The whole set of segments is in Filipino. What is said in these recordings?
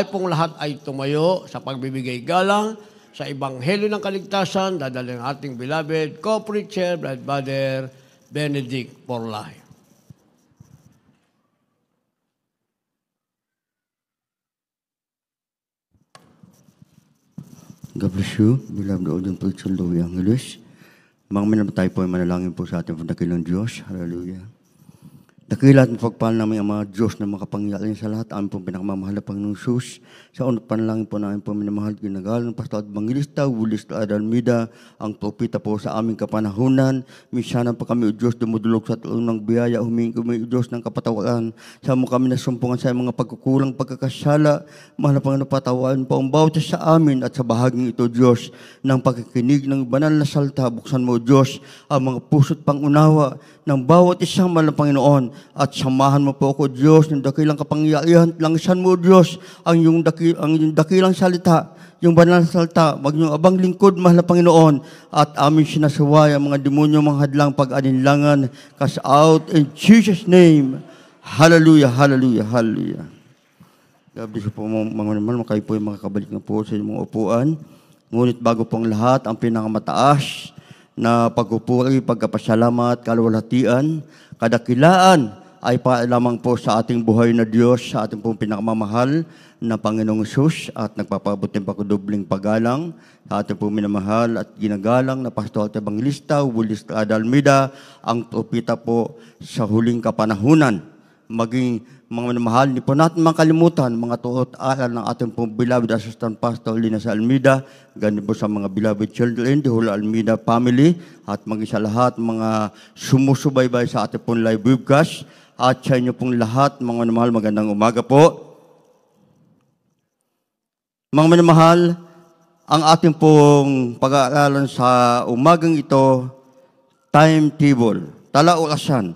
Ay pong lahat ay tumayo sa pagbibigay galang sa Ebanghelyo ng Kaligtasan, dadalhin ang ating beloved co-preacher, Brad Bader, Benedict Porlay. God bless you, beloved audience preacher Louis Angeles. Mga minamit tayo po ay manalangin po sa ating pagdakilang Diyos. Hallelujah. Dakilat ng pagpahal namin ang mga Diyos na makapangyarihan sa lahat. Amin pong pinakamamahal na Panginoong Sus. Sa unang panalangin po namin po minamahal ginagalo ng Pastor Advangilista, Willis Adalmida, ang propita po sa aming kapanahunan. Misanan pa kami, O Diyos, dumudulog sa tulong ng biyaya. Humingi kami, O Diyos, ng kapatawaran. Sa mo kami nasumpungan sa mga pagkukulang, pagkakasala. Mahal na Panginoon, patawain po ang bawat sa amin at sa bahaging ito, Diyos, ng pagkikinig ng banal na salta. Buksan mo, O Diyos, ang mga puso't pangunawa ng bawat isang mahal na Panginoon at samahan mo po ako, Diyos, ng dakilang kapangyarihan, langsan mo, Diyos, ang iyong, daki, ang iyong dakilang salita, yung banal na salita, wag niyong abang lingkod, mahal na Panginoon, at aming sinasaway ang mga demonyo, mga hadlang, pag-alinlangan, cast out in Jesus' name. Hallelujah, hallelujah, hallelujah. God bless po mga naman, kayo po yung makakabalik na po sa inyong mga upuan. Ngunit bago pong lahat, ang pinakamataas, na pagpupuri, pagkapasalamat, kalwalhatian kadakilaan ay pa lamang po sa ating buhay na Diyos, sa ating pong pinakamamahal na Panginoong Sus at nagpapabot ng pakudubling pagalang sa ating pong minamahal at ginagalang na Pastor at Ebanglista, Willis Adalmida, ang propita po sa huling kapanahunan. Maging mga minamahal, hindi po natin makalimutan mga tuot aral ng ating pong beloved assistant pastor Lina sa Almida, ganun po sa mga beloved children, the whole Almida family, at mag sa lahat mga sumusubaybay sa ating pong live webcast, at sa inyo pong lahat, mga minamahal, magandang umaga po. Mga minamahal, ang ating pong pag-aaralan sa umagang ito, timetable, talaulasan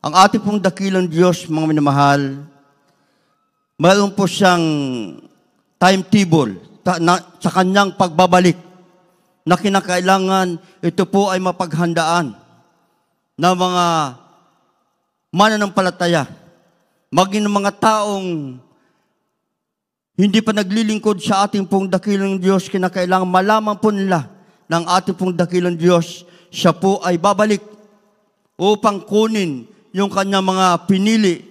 ang ating pong dakilang Diyos, mga minamahal, mayroon po siyang timetable ta, na, sa kanyang pagbabalik na kinakailangan ito po ay mapaghandaan ng mga mananampalataya, maging ng mga taong hindi pa naglilingkod sa ating pong dakilang Diyos, kinakailangan malaman po nila ng ating pong dakilang Diyos, siya po ay babalik upang kunin yung kanyang mga pinili,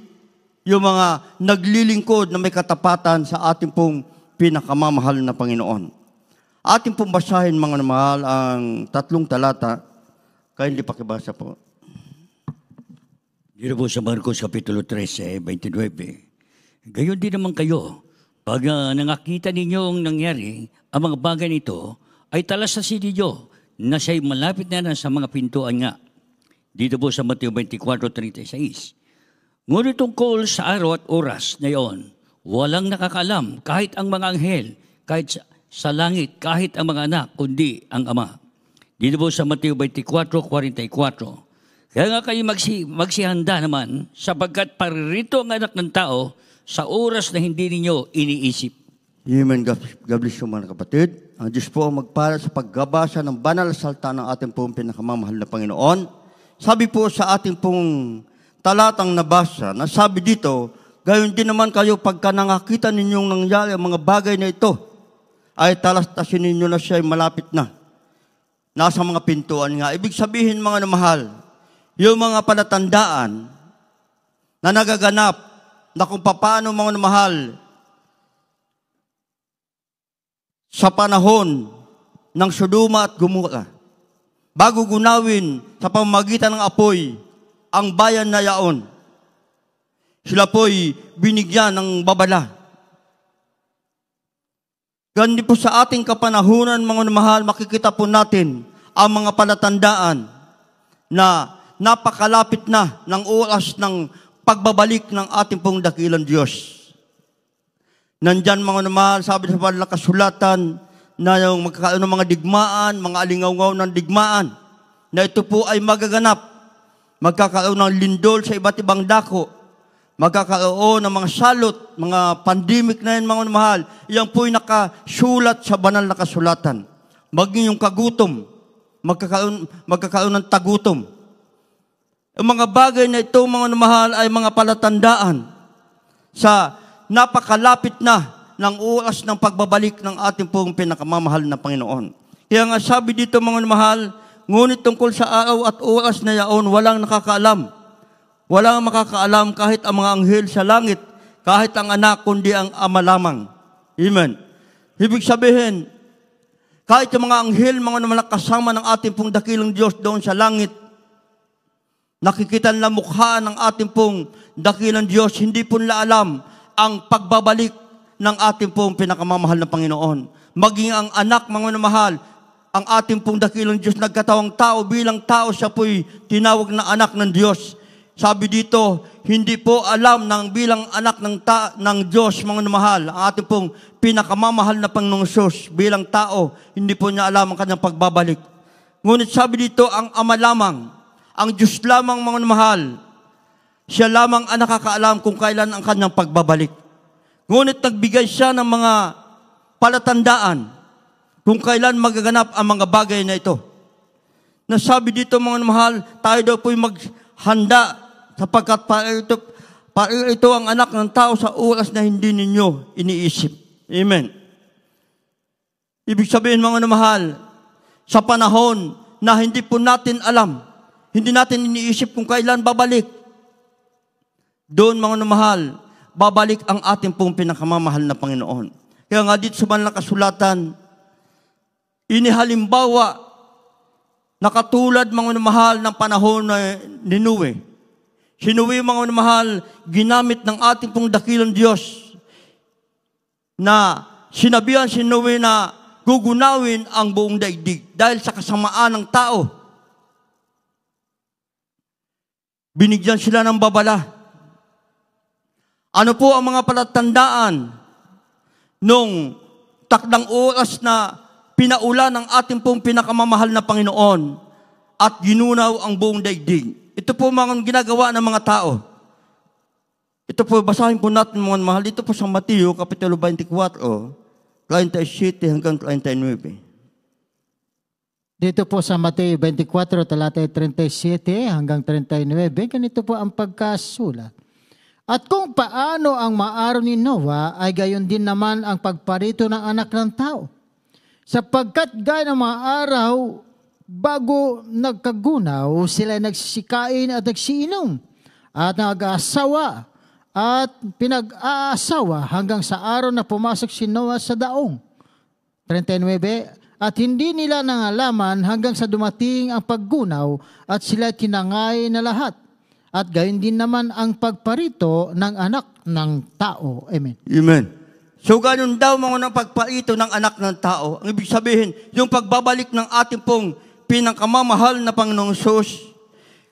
yung mga naglilingkod na may katapatan sa ating pong pinakamamahal na Panginoon. Ating pong basahin mga mahal ang tatlong talata, kaya hindi pakibasa po. Dito po sa Marcos Kapitulo 13, 29. Gayon din naman kayo, pag uh, nangakita ninyo ang nangyari, ang mga bagay nito ay talas talasasin ninyo na siya'y malapit na na sa mga pintuan nga. Dito po sa Mateo 24.36. Ngunit tungkol sa araw at oras na iyon, walang nakakalam kahit ang mga anghel, kahit sa, langit, kahit ang mga anak, kundi ang Ama. Dito po sa Mateo 24.44. Kaya nga kayo magsi, magsihanda naman sapagkat paririto ang anak ng tao sa oras na hindi ninyo iniisip. Amen. God bless you mga kapatid. Ang Diyos po ang magpara sa paggabasa ng banal salta ng ating pong pinakamamahal na Panginoon sabi po sa ating pong talatang nabasa, na sabi dito, gayon din naman kayo pagka nangakita ninyong nangyari ang mga bagay na ito, ay talastasin ninyo na siya ay malapit na. Nasa mga pintuan nga. Ibig sabihin mga namahal, yung mga palatandaan na nagaganap na kung paano mga namahal sa panahon ng suduma at gumura bago gunawin sa pamamagitan ng apoy ang bayan na yaon. Sila po'y binigyan ng babala. Gandi po sa ating kapanahunan, mga mahal, makikita po natin ang mga palatandaan na napakalapit na ng oras ng pagbabalik ng ating pong dakilang Diyos. Nandyan mga mahal, sabi sa pala kasulatan, na magkakaroon ng mga digmaan, mga alingaw ng digmaan, na ito po ay magaganap. Magkakaroon ng lindol sa iba't ibang dako. Magkakaroon ng mga salot, mga pandemic na yan, mga mahal. Iyan po ay nakasulat sa banal na kasulatan. Maging yung kagutom, magkakaroon, magkakaroon ng tagutom. Ang mga bagay na ito, mga mahal, ay mga palatandaan sa napakalapit na ng oras ng pagbabalik ng ating pong pinakamamahal na Panginoon. Kaya nga sabi dito mga mahal, ngunit tungkol sa araw at oras na yaon, walang nakakaalam. Walang makakaalam kahit ang mga anghel sa langit, kahit ang anak, kundi ang ama lamang. Amen. Ibig sabihin, kahit yung mga anghel, mga naman kasama ng ating pong dakilang Diyos doon sa langit, nakikita na mukha ng ating pong dakilang Diyos, hindi po nila alam ang pagbabalik ng ating pong pinakamamahal na Panginoon. Maging ang anak, mga minamahal, ang ating pong dakilang Diyos nagkatawang tao bilang tao siya po'y tinawag na anak ng Diyos. Sabi dito, hindi po alam ng bilang anak ng, ta- ng Diyos, mga namahal, ang ating pong pinakamamahal na Panginoon bilang tao, hindi po niya alam ang kanyang pagbabalik. Ngunit sabi dito, ang Ama lamang, ang Diyos lamang, mga namahal, siya lamang ang nakakaalam kung kailan ang kanyang pagbabalik. Ngunit nagbigay siya ng mga palatandaan kung kailan magaganap ang mga bagay na ito. Nasabi dito mga mahal, tayo daw po'y maghanda sapagkat para ito, para ito ang anak ng tao sa oras na hindi ninyo iniisip. Amen. Ibig sabihin mga mahal, sa panahon na hindi po natin alam, hindi natin iniisip kung kailan babalik, doon mga mahal, babalik ang ating pong pinakamamahal na Panginoon. Kaya nga dito sa banlang kasulatan, inihalimbawa na katulad mga mahal ng panahon na ni Noe. Si Noe mga mahal, ginamit ng ating pong dakilang Diyos na sinabihan si Noe na gugunawin ang buong daigdig dahil sa kasamaan ng tao. Binigyan sila ng babala. Ano po ang mga palatandaan nung takdang oras na pinaula ng ating pong pinakamamahal na Panginoon at ginunaw ang buong daigdig? Ito po mga ginagawa ng mga tao. Ito po, basahin po natin mga mahal. Ito po sa Mateo, Kapitulo 24, 37 hanggang 39. Dito po sa Mateo 24, talata 37 hanggang 39, ganito po ang pagkasulat. At kung paano ang maaro ni Noah ay gayon din naman ang pagparito ng anak ng tao. Sapagkat gaya ng mga araw bago nagkagunaw, sila nagsikain at nagsiinom at nag-aasawa at pinag-aasawa hanggang sa araw na pumasok si Noah sa daong. 39, at hindi nila nangalaman hanggang sa dumating ang paggunaw at sila tinangay na lahat at gayon din naman ang pagparito ng anak ng tao. Amen. Amen. So ganun daw mga ng pagparito ng anak ng tao. Ang ibig sabihin, yung pagbabalik ng ating pong pinakamamahal na Panginoong Sos,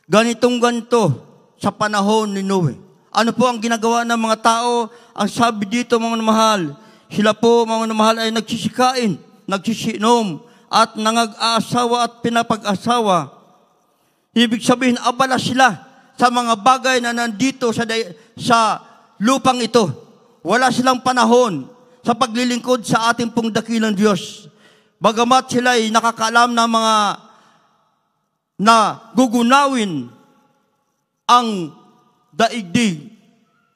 ganitong ganto sa panahon ni Noe. Ano po ang ginagawa ng mga tao? Ang sabi dito mga mahal, sila po mga mahal ay nagsisikain, nagsisinom, at nangag-aasawa at pinapag-asawa. Ibig sabihin, abala sila sa mga bagay na nandito sa, sa lupang ito. Wala silang panahon sa paglilingkod sa ating pong dakilang Diyos. Bagamat sila ay nakakaalam na mga na gugunawin ang daigdig,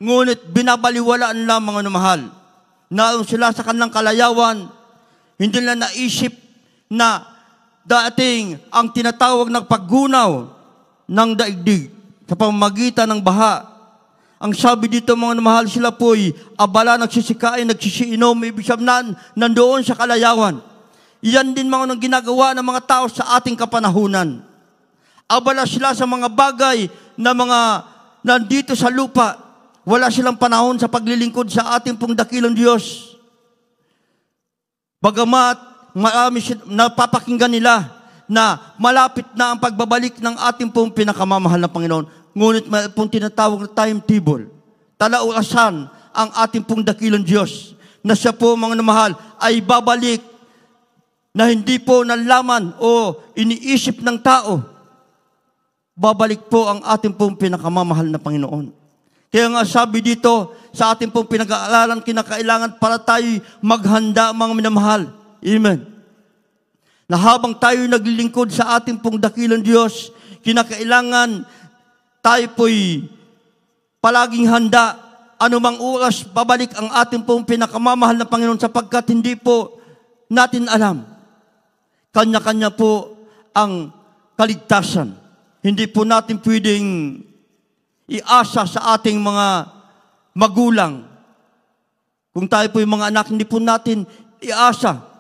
ngunit binabaliwalaan lamang mga namahal. Naroon sila sa kanilang kalayawan, hindi nila naisip na dating ang tinatawag ng paggunaw ng daigdig sa pamamagitan ng baha. Ang sabi dito mga mahal sila po'y abala, nagsisikain, nagsisiinom, ibig sabihin nandoon sa kalayawan. Iyan din mga nang ginagawa ng mga tao sa ating kapanahunan. Abala sila sa mga bagay na mga nandito sa lupa. Wala silang panahon sa paglilingkod sa ating pong dakilang Diyos. Bagamat marami napapakinggan nila na malapit na ang pagbabalik ng ating pong pinakamamahal na Panginoon, ngunit may pong tinatawag na timetable. Talaukasan ang ating pong dakilang Diyos na siya po mga namahal ay babalik na hindi po nalaman o iniisip ng tao. Babalik po ang ating pong pinakamamahal na Panginoon. Kaya nga sabi dito sa ating pong pinag-aaralan, kinakailangan para tayo maghanda mga minamahal. Amen. Na habang tayo naglilingkod sa ating pong dakilang Diyos, kinakailangan tayo po'y palaging handa, anumang oras babalik ang ating pong pinakamamahal na Panginoon sapagkat hindi po natin alam. Kanya-kanya po ang kaligtasan. Hindi po natin pwedeng iasa sa ating mga magulang. Kung tayo po yung mga anak, hindi po natin iasa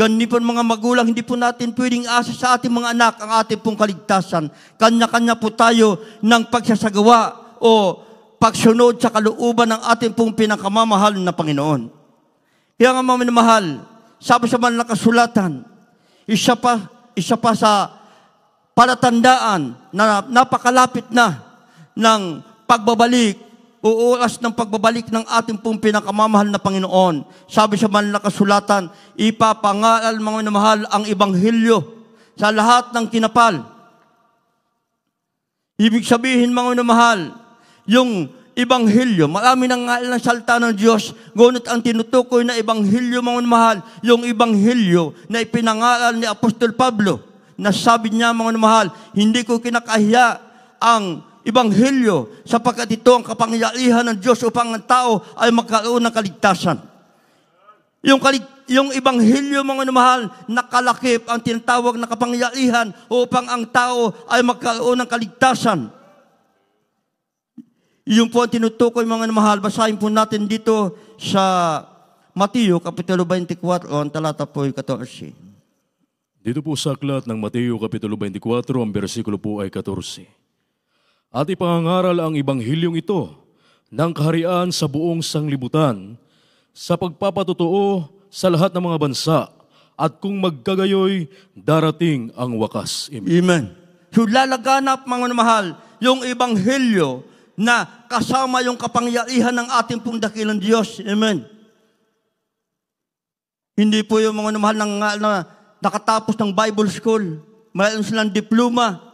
Ganun po mga magulang, hindi po natin pwedeng asa sa ating mga anak ang ating pong kaligtasan. Kanya-kanya po tayo ng pagsasagawa o pagsunod sa kalooban ng ating pong pinakamamahal na Panginoon. Kaya nga mga minamahal, sabi sa man nakasulatan, isa pa, isa pa sa palatandaan na napakalapit na ng pagbabalik uuras ng pagbabalik ng ating pong pinakamamahal na Panginoon. Sabi sa manlakas sulatan, ipapangaral mga minamahal ang Ibanghilyo sa lahat ng kinapal. Ibig sabihin mga minamahal, yung Ibanghilyo, marami nang ngaal ng salta ng Diyos, ngunit ang tinutukoy na Ibanghilyo mga minamahal, yung Ibanghilyo na ipinangaral ni Apostol Pablo, na sabi niya mga minamahal, hindi ko kinakahiya ang Ebanghelyo sapagkat ito ang kapangyarihan ng Diyos upang ang tao ay magkaroon ng kaligtasan. Yung, kalig, yung ebanghelyo, mga namahal, nakalakip ang tinatawag na kapangyarihan upang ang tao ay magkaroon ng kaligtasan. Yung po ang tinutukoy, mga namahal, basahin po natin dito sa Mateo, Kapitulo 24, ang talata po ay 14. Dito po sa aklat ng Mateo, Kapitulo 24, ang bersikulo po ay 14 at ipangaral ang ibanghilyong ito ng kaharian sa buong sanglibutan sa pagpapatotoo sa lahat ng mga bansa at kung magkagayoy, darating ang wakas. Amen. Amen. So lalaganap, mga mahal, yung ebanghelyo na kasama yung kapangyarihan ng ating pong dakilang Diyos. Amen. Hindi po yung mga mahal ng, na, nakatapos ng Bible school. Mayroon silang diploma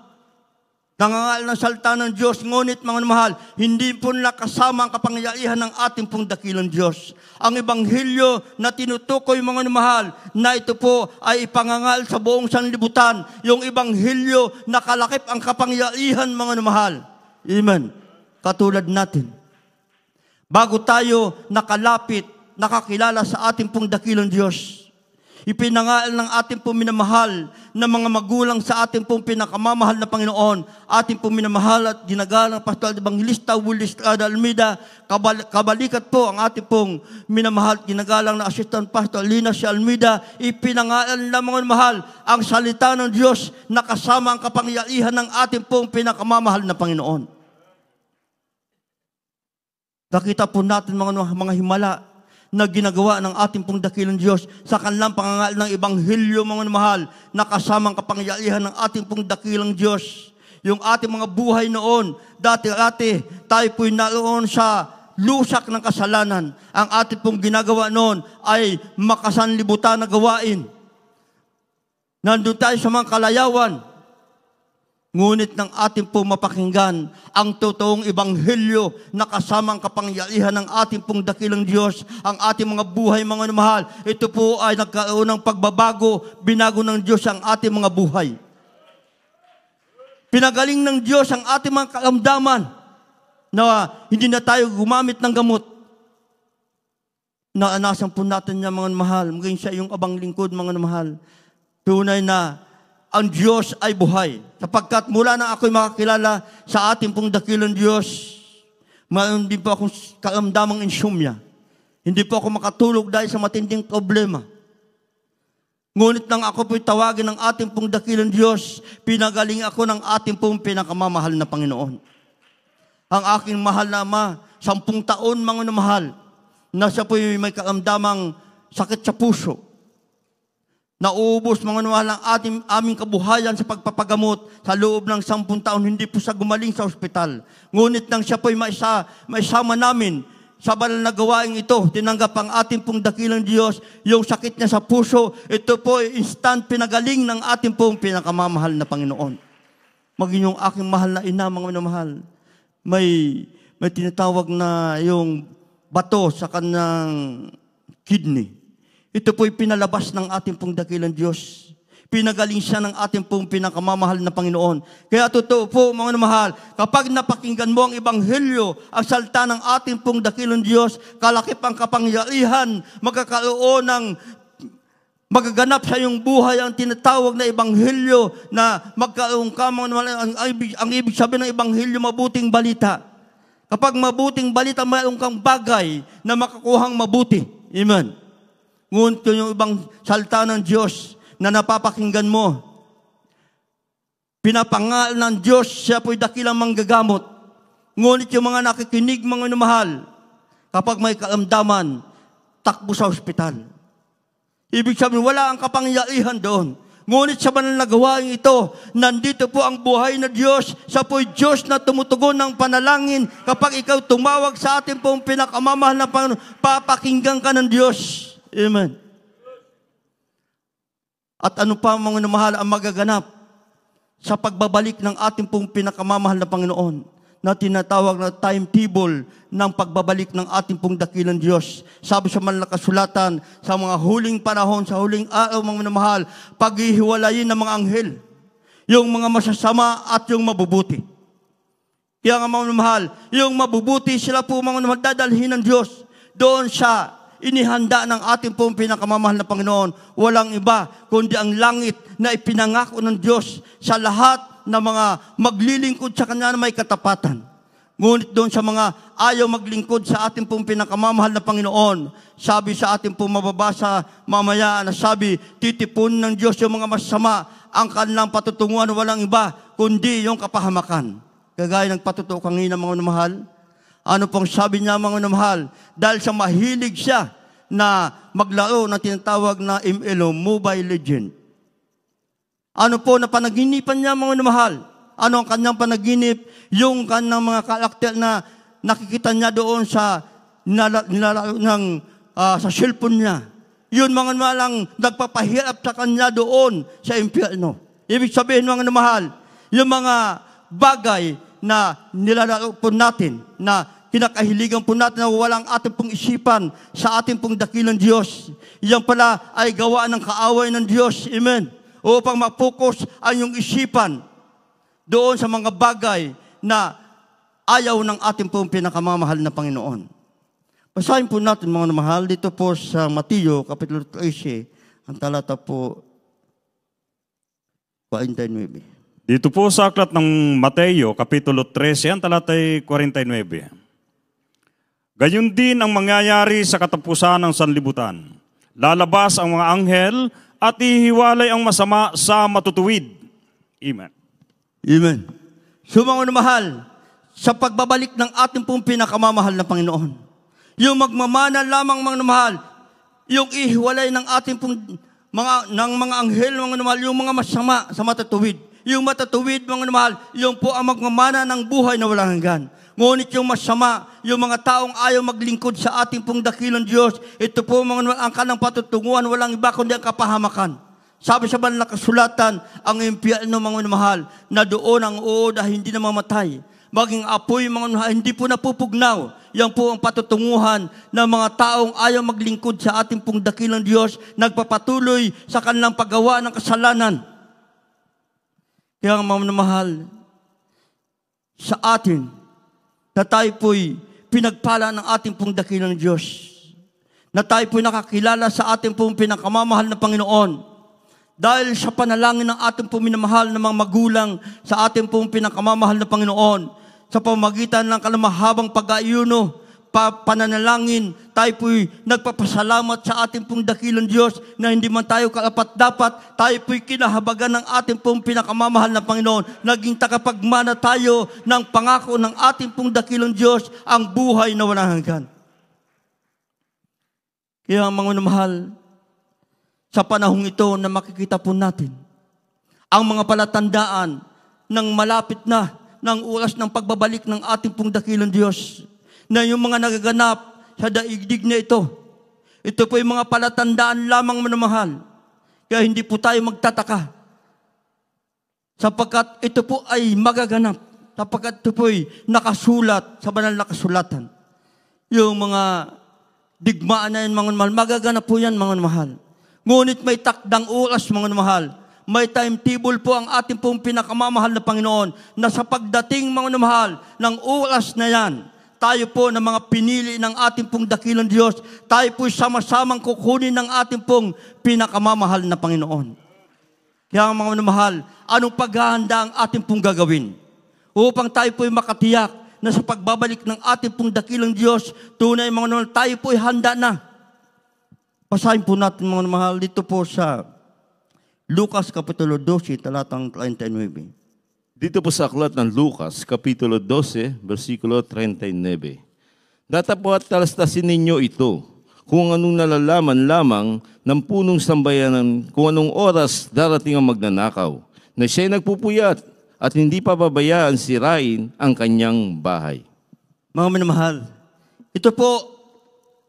Nangangal ng salta ng Diyos, ngunit mga mahal, hindi po nakasama ang kapangyarihan ng ating pong dakilang Diyos. Ang Ebanghelyo na tinutukoy mga mahal, na ito po ay ipangangal sa buong sanlibutan. Yung Ebanghelyo na kalakip ang kapangyarihan mga mahal. Amen. Katulad natin. Bago tayo nakalapit, nakakilala sa ating pong dakilang Diyos, Ipinangaal ng ating pong minamahal na mga magulang sa ating pong pinakamamahal na Panginoon, ating pong minamahal at ginagalang Pastor Evangelista Willis Estrada Almeida, kabal- kabalikat po ang ating pong minamahal at ginagalang na Assistant Pastor Lina si Almeida, ipinangaal na mga mahal ang salita ng Diyos na kasama ang kapangyarihan ng ating pong pinakamamahal na Panginoon. Nakita po natin mga, mga himala na ginagawa ng ating pong dakilang Diyos sa kanilang pangangal ng Ebanghelyo, mga mahal, na kasamang kapangyarihan ng ating pong dakilang Diyos. Yung ating mga buhay noon, dati-dati, tayo po'y naloon sa lusak ng kasalanan. Ang ating pong ginagawa noon ay makasanlibutan na gawain. Nandun tayo sa mga kalayawan. Ngunit nang ating pong mapakinggan ang totoong ebanghelyo na kasamang kapangyarihan ng ating pong dakilang Diyos, ang ating mga buhay, mga mahal, ito po ay nagkaroon ng pagbabago, binago ng Diyos ang ating mga buhay. Pinagaling ng Diyos ang ating mga kalamdaman na hindi na tayo gumamit ng gamot. Naanasan po natin niya, mga mahal, maging siya yung abang lingkod, mga mahal. Tunay na ang Diyos ay buhay. Sapagkat mula na ako'y makakilala sa ating pong dakilang Diyos, mayroon din po akong karamdamang insomnia. Hindi po ako makatulog dahil sa matinding problema. Ngunit nang ako po'y tawagin ng ating pong dakilang Diyos, pinagaling ako ng ating pong pinakamamahal na Panginoon. Ang aking mahal na Ama, sampung taon mga namahal, na siya po'y may karamdamang sakit sa puso. Naubos mga nuwalang ating, aming kabuhayan sa pagpapagamot sa loob ng sampung taon, hindi po sa gumaling sa ospital. Ngunit nang siya po'y maisa, maisama namin sa banal na gawain ito, tinanggap ang ating pong dakilang Diyos, yung sakit niya sa puso, ito po ay instant pinagaling ng ating pong pinakamamahal na Panginoon. Maging yung aking mahal na ina, mga minamahal, may, may tinatawag na yung bato sa kanyang kidney. Ito po'y pinalabas ng ating pong dakilang Diyos. Pinagaling siya ng ating pong pinakamamahal na Panginoon. Kaya totoo po, mga mahal, kapag napakinggan mo ang Ebanghelyo, ang salta ng ating pong dakilang Diyos, kalakip ang kapangyarihan, magkakaroon ng magaganap sa iyong buhay ang tinatawag na ebanghelyo na magkaroon ka mga mahal, ang, ang, ang ibig sabihin ng ebanghelyo, mabuting balita. Kapag mabuting balita, mayroon kang bagay na makakuhang mabuti. Amen. Ngunit yung ibang salta ng Diyos na napapakinggan mo, pinapangal ng Diyos, siya po'y dakilang manggagamot. Ngunit yung mga nakikinig, mga numahal, kapag may kalamdaman, takbo sa ospital. Ibig sabihin, wala ang kapangyarihan doon. Ngunit sa banal na gawain ito, nandito po ang buhay na Diyos. Sa po'y Diyos na tumutugon ng panalangin. Kapag ikaw tumawag sa atin pong pinakamamahal na Panginoon, papakinggan ka ng Diyos. Amen. At ano pa mga namahal ang magaganap sa pagbabalik ng ating pong pinakamamahal na Panginoon na tinatawag na timetable ng pagbabalik ng ating pong dakilang Diyos. Sabi sa malakasulatan, sa mga huling panahon, sa huling araw, mga minamahal, paghihiwalayin ng mga anghel, yung mga masasama at yung mabubuti. Kaya nga mga minamahal, yung mabubuti sila po mga minamahal, dadalhin ng Diyos doon sa inihanda ng ating pong pinakamamahal na Panginoon, walang iba kundi ang langit na ipinangako ng Diyos sa lahat ng mga maglilingkod sa Kanya na may katapatan. Ngunit doon sa mga ayaw maglingkod sa ating pong pinakamamahal na Panginoon, sabi sa ating pong mababasa mamaya na sabi, titipon ng Diyos yung mga masama, ang kanilang patutunguhan walang iba, kundi yung kapahamakan. Kagaya ng patutukangin ng mga mahal, ano pong sabi niya mga minamahal? Dahil sa mahilig siya na maglaro ng tinatawag na MLO, Mobile Legend. Ano po na panaginipan niya mga minamahal? Ano ang kanyang panaginip? Yung kanyang mga karakter na nakikita niya doon sa nilalaro ng, uh, sa cellphone niya. Yun mga malang nagpapahirap sa kanya doon sa impyerno. Ibig sabihin mga namahal, yung mga bagay na nilalaro po natin na kinakahiligan po natin na walang ating pong isipan sa ating pong dakilang Diyos. Iyan pala ay gawa ng kaaway ng Diyos. Amen. Upang mapokus ang iyong isipan doon sa mga bagay na ayaw ng ating pong pinakamamahal na Panginoon. Basahin po natin mga mahal dito po sa Mateo, Kapitulo 13, ang talata po 49. Dito po sa aklat ng Mateo, Kapitulo 13, ang talata 49. Gayun din ang mangyayari sa katapusan ng sanlibutan. Lalabas ang mga anghel at ihiwalay ang masama sa matutuwid. Amen. Amen. Sumangon mahal sa pagbabalik ng ating pong pinakamamahal na Panginoon. Yung magmamana lamang mga mahal, yung ihiwalay ng ating pong mga, ng mga anghel, mga mahal, yung mga masama sa matutuwid. Yung matutuwid, mga mahal, yung po ang magmamana ng buhay na walang hanggan. Ngunit yung masama, yung mga taong ayaw maglingkod sa ating pong dakilang Diyos, ito po mga ang kanang patutunguhan, walang iba kundi ang kapahamakan. Sabi sa banal na kasulatan, ang impyerno mga mahal, na doon ang uuda hindi na mamatay. Maging apoy mga mahal, hindi po napupugnaw. Yan po ang patutunguhan ng mga taong ayaw maglingkod sa ating pong dakilang Diyos, nagpapatuloy sa kanilang paggawa ng kasalanan. Kaya mga mahal, sa atin, na tayo po'y pinagpala ng ating pong dakilang Diyos. Na tayo po'y nakakilala sa ating pong pinakamamahal na Panginoon. Dahil sa panalangin ng ating pong minamahal ng mga magulang sa ating pong pinakamamahal na Panginoon, sa pamagitan ng kalamahabang pag aayuno pananalangin, tayo po'y nagpapasalamat sa ating pong dakilang Diyos na hindi man tayo karapat-dapat, tayo po'y kinahabagan ng ating pong pinakamamahal na Panginoon. Naging takapagmana tayo ng pangako ng ating pong dakilang Diyos ang buhay na walang hanggan. Kaya mga mahal, sa panahong ito na makikita po natin ang mga palatandaan ng malapit na ng oras ng pagbabalik ng ating pong dakilang Diyos na yung mga nagaganap sa daigdig na ito, ito po yung mga palatandaan lamang manamahal. Kaya hindi po tayo magtataka. Sapagkat ito po ay magaganap. Sapagkat ito po ay nakasulat sa banal na kasulatan. Yung mga digmaan na yun, mga mahal. Magaganap po yan, mga mahal. Ngunit may takdang oras, mga mahal may timetable po ang ating pong pinakamamahal na Panginoon na sa pagdating mga namahal ng oras na yan, tayo po ng mga pinili ng ating pong dakilang Diyos, tayo po sama-samang kukunin ng ating pong pinakamamahal na Panginoon. Kaya mga mahal, anong paghahanda ang ating pong gagawin? Upang tayo po'y makatiyak na sa pagbabalik ng ating pong dakilang Diyos, tunay mga mahal, tayo po'y handa na. Pasahin po natin mga mahal dito po sa Lucas Kapitulo 12, talatang 39. Dito po sa aklat ng Lucas, Kapitulo 12, versikulo 39. Datapot talastasin ninyo ito, kung anong nalalaman lamang ng punong sambayanan, kung anong oras darating ang magnanakaw, na siya'y nagpupuyat at hindi pa babayaan sirain ang kanyang bahay. Mga minamahal, ito po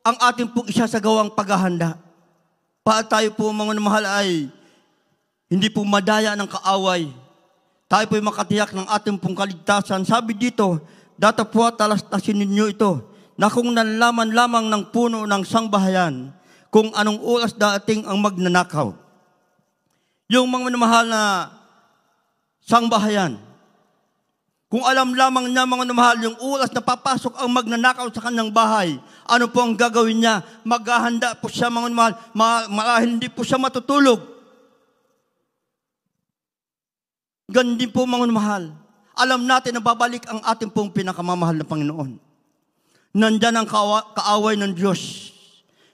ang ating pong isasagawang paghahanda. Pa tayo po mga minamahal ay hindi po madaya ng kaaway tayo po'y makatiyak ng ating pong kaligtasan. Sabi dito, datapwa talastasin ninyo ito, na kung nalaman lamang ng puno ng sangbahayan, kung anong oras dating ang magnanakaw. Yung mga minamahal na sangbahayan, kung alam lamang niya mga namahal, yung oras na papasok ang magnanakaw sa kanyang bahay, ano po ang gagawin niya? Maghahanda po siya mga namahal, ma- ma- hindi po siya matutulog Gandin po mga mahal. Alam natin na babalik ang ating pong pinakamamahal na Panginoon. Nandyan ang kaawa, kaaway ng Diyos.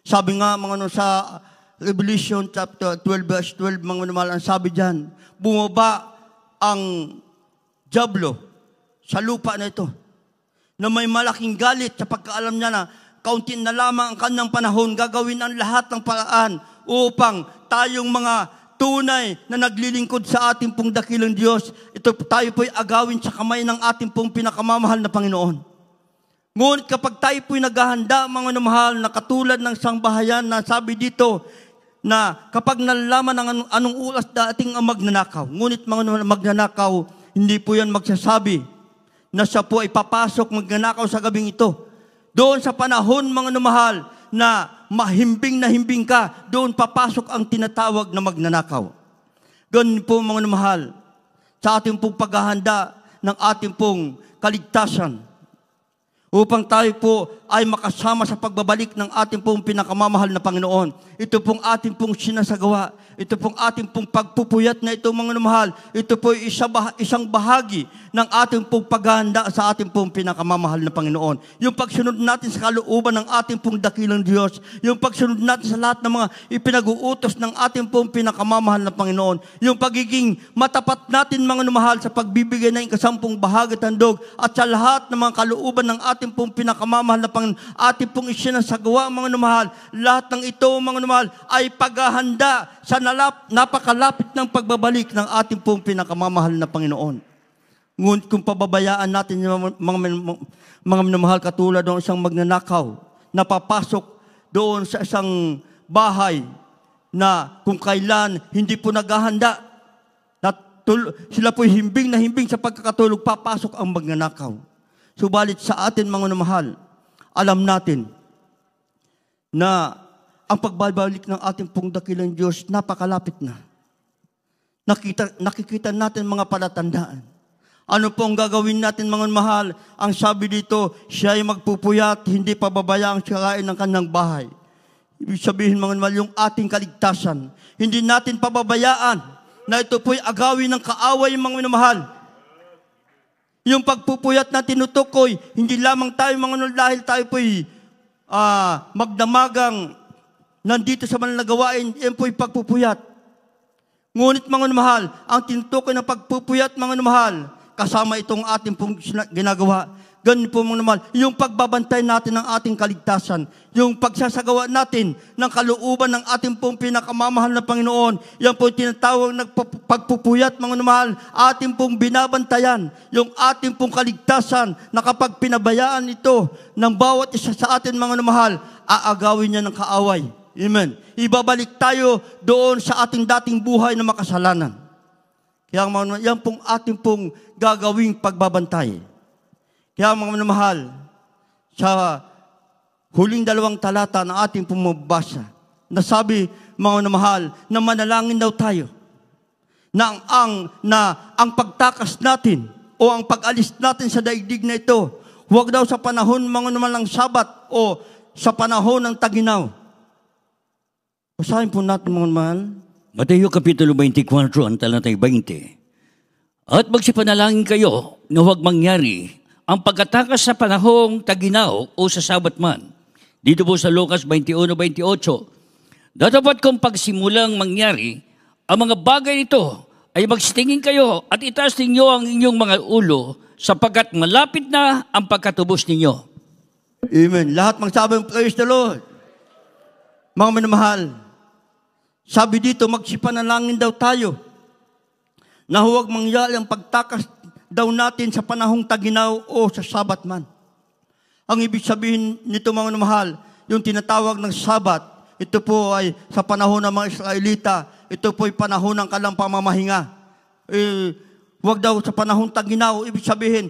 Sabi nga mga no, sa Revelation chapter 12 verse 12 mga mahal, ang sabi diyan, bumaba ang Diablo sa lupa na ito na may malaking galit sa pagkaalam niya na kaunti na lamang ang kanyang panahon gagawin ang lahat ng paraan upang tayong mga tunay na naglilingkod sa ating pong dakilang Diyos, ito tayo po'y agawin sa kamay ng ating pong pinakamamahal na Panginoon. Ngunit kapag tayo po'y naghahanda, mga namahal, na katulad ng isang bahayan na sabi dito, na kapag nalaman ng anong, ulas dating ang magnanakaw, ngunit mga magnanakaw, hindi po yan magsasabi na siya po ay papasok magnanakaw sa gabing ito. Doon sa panahon, mga namahal, na mahimbing na himbing ka, doon papasok ang tinatawag na magnanakaw. Ganun po mga mahal, sa ating pong paghahanda ng ating pong kaligtasan, upang tayo po ay makasama sa pagbabalik ng ating pong pinakamamahal na Panginoon. Ito pong ating pong sinasagawa ito pong ating pong pagpupuyat na ito mga mahal, ito po isa bah- isang bahagi ng ating pong paghahanda sa ating pong pinakamamahal na Panginoon. Yung pagsunod natin sa kalooban ng ating pong dakilang Diyos, yung pagsunod natin sa lahat ng mga ipinag-uutos ng ating pong pinakamamahal na Panginoon, yung pagiging matapat natin mga mahal sa pagbibigay ng ikasampung bahagi tandog at sa lahat ng mga kalooban ng ating pong pinakamamahal na Panginoon, ating pong isinasagawa mga mahal, lahat ng ito mga mahal ay paghahanda sa napakanalap, napakalapit ng pagbabalik ng ating pong pinakamamahal na Panginoon. Ngunit kung pababayaan natin yung mga, mga, mga minamahal katulad ng isang magnanakaw na papasok doon sa isang bahay na kung kailan hindi po naghahanda, na tul- sila po himbing na himbing sa pagkakatulog, papasok ang magnanakaw. Subalit sa atin mga minamahal, alam natin na ang pagbabalik ng ating pong dakilang Diyos, napakalapit na. Nakita, nakikita natin mga palatandaan. Ano pong gagawin natin mga mahal? Ang sabi dito, siya ay magpupuyat, hindi pababayaang sirain ng kanyang bahay. Ibig sabihin mga mahal, yung ating kaligtasan. Hindi natin pababayaan na ito po'y agawin ng kaaway mga mahal. Yung pagpupuyat na tinutukoy, hindi lamang tayo mga nul dahil tayo po'y uh, magdamagang nandito sa manlagawain, yan po'y pagpupuyat. Ngunit mga mahal, ang tinutukoy ng pagpupuyat mga mahal, kasama itong ating pong ginagawa. Ganun po mga mahal, yung pagbabantay natin ng ating kaligtasan, yung pagsasagawa natin ng kalooban ng ating pong pinakamamahal na Panginoon, yan po tinatawag na pagpupuyat mga mahal, ating pong binabantayan, yung ating pong kaligtasan na kapag pinabayaan ito ng bawat isa sa atin mga mahal, aagawin niya ng kaaway Amen. Ibabalik tayo doon sa ating dating buhay na makasalanan. Kaya mga yan pong ating pong gagawing pagbabantay. Kaya mga mahal, sa huling dalawang talata na ating pumabasa, nasabi mga mahal na manalangin daw tayo na ang, ang, na ang pagtakas natin o ang pag-alis natin sa daigdig na ito, huwag daw sa panahon mga naman ng sabat o sa panahon ng taginaw Basahin po natin mga mahal. Mateo Kapitulo 24, ang talatay 20. At magsipanalangin kayo na huwag mangyari ang pagkatakas sa panahong taginaw o sa sabat man. Dito po sa Lucas 21-28, datapat kong pagsimulang mangyari, ang mga bagay ito ay magsitingin kayo at itaas ninyo ang inyong mga ulo sapagkat malapit na ang pagkatubos ninyo. Amen. Lahat magsabi, praise the Lord. Mga minamahal, sabi dito, magsipanalangin daw tayo na huwag mangyari ang pagtakas daw natin sa panahong taginaw o sa sabat man. Ang ibig sabihin nito mga mahal, yung tinatawag ng sabat, ito po ay sa panahon ng mga Israelita, ito po ay panahon ng kalang pamamahinga. Eh, huwag daw sa panahong taginaw, ibig sabihin,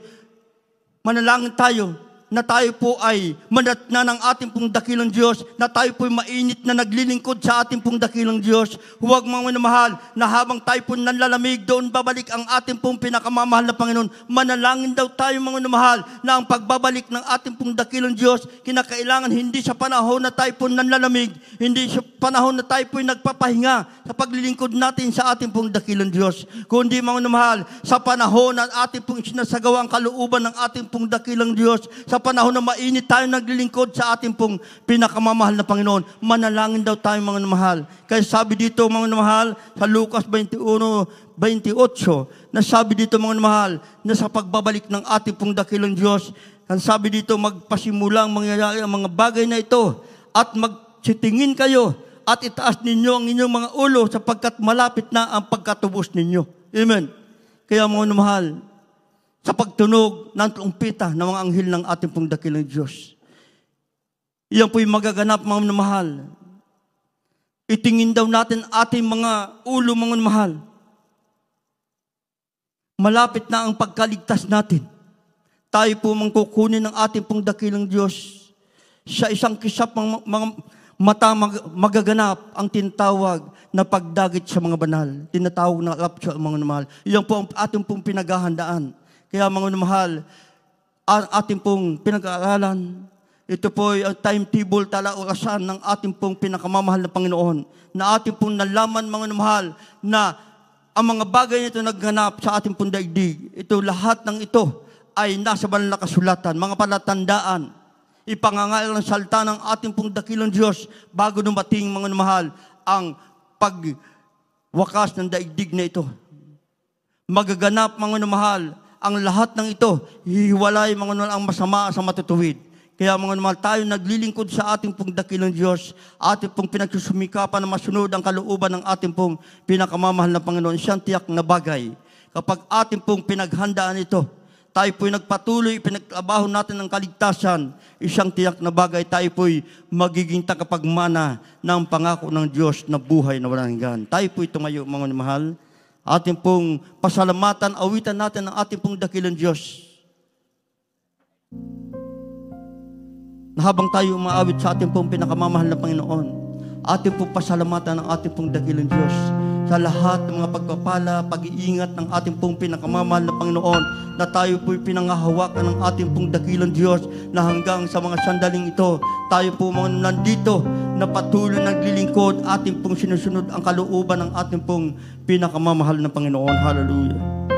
manalangin tayo na tayo po ay manat na ng ating pong dakilang Diyos, na tayo po ay mainit na naglilingkod sa ating pong dakilang Diyos. Huwag mga mahal na habang tayo po nanlalamig, doon babalik ang ating pong pinakamamahal na Panginoon. Manalangin daw tayo mga mahal na ang pagbabalik ng ating pong dakilang Diyos, kinakailangan hindi sa panahon na tayo po nanlalamig, hindi sa panahon na tayo po'y nagpapahinga sa paglilingkod natin sa ating pong dakilang Diyos. Kundi mga namahal, sa panahon na ating pong sinasagawa ang kalooban ng ating pong dakilang Diyos, sa panahon na mainit tayo naglilingkod sa ating pong pinakamamahal na Panginoon, manalangin daw tayo mga namahal. Kaya sabi dito mga namahal, sa Lucas 21, 28, na sabi dito mga namahal, na sa pagbabalik ng ating pong dakilang Diyos, ang sabi dito, magpasimula ang mangyayari ang mga bagay na ito at magsitingin kayo at itaas ninyo ang inyong mga ulo sapagkat malapit na ang pagkatubos ninyo. Amen. Kaya mga mahal, sa pagtunog ng trumpeta ng mga anghel ng ating pong dakilang Diyos. Iyan po'y magaganap, mga mahal. Itingin daw natin ating mga ulo, mga mahal. Malapit na ang pagkaligtas natin. Tayo po mang kukunin ng ating pong dakilang Diyos sa isang kisap, mga, mga, mata mag- magaganap ang tinatawag na pagdagit sa mga banal. Tinatawag na rapture ang mga namahal. Iyon po ang ating pong pinaghahandaan. Kaya mga namahal, ating pong pinag-aaralan. Ito po ay ang timetable tala orasan ng ating pong pinakamamahal na Panginoon. Na ating pong nalaman mga namahal na ang mga bagay nito naghanap sa ating pong daigdig. Ito lahat ng ito ay nasa banal na kasulatan, mga palatandaan ipangangal ng salta ng ating pong dakilang Diyos bago dumating mga namahal ang pagwakas ng daigdig na ito. Magaganap mga namahal ang lahat ng ito, hihiwalay mga namahal ang masama sa matutuwid. Kaya mga namahal, tayo naglilingkod sa ating pong dakilang Diyos, ating pong pinagsusumikapan na masunod ang kalooban ng ating pong pinakamamahal na Panginoon. Siyang tiyak na bagay. Kapag ating pong pinaghandaan ito, tayo po'y nagpatuloy, pinagtrabaho natin ng kaligtasan, isang tiyak na bagay, tayo po'y magiging takapagmana ng pangako ng Diyos na buhay na walang hanggan. Tayo po'y tumayo, mga mahal. Ating pong pasalamatan, awitan natin ang ating pong dakilang Diyos. Na habang tayo umaawit sa ating pong pinakamamahal na Panginoon, ating pong pasalamatan ang ating pong dakilang Diyos sa lahat ng mga pagpapala, pag-iingat ng ating pong pinakamamahal na Panginoon na tayo po'y pinangahawakan ng ating pong dakilang Diyos na hanggang sa mga sandaling ito, tayo po mga nandito na patuloy naglilingkod, ating pong sinusunod ang kalooban ng ating pong pinakamamahal na Panginoon. Hallelujah.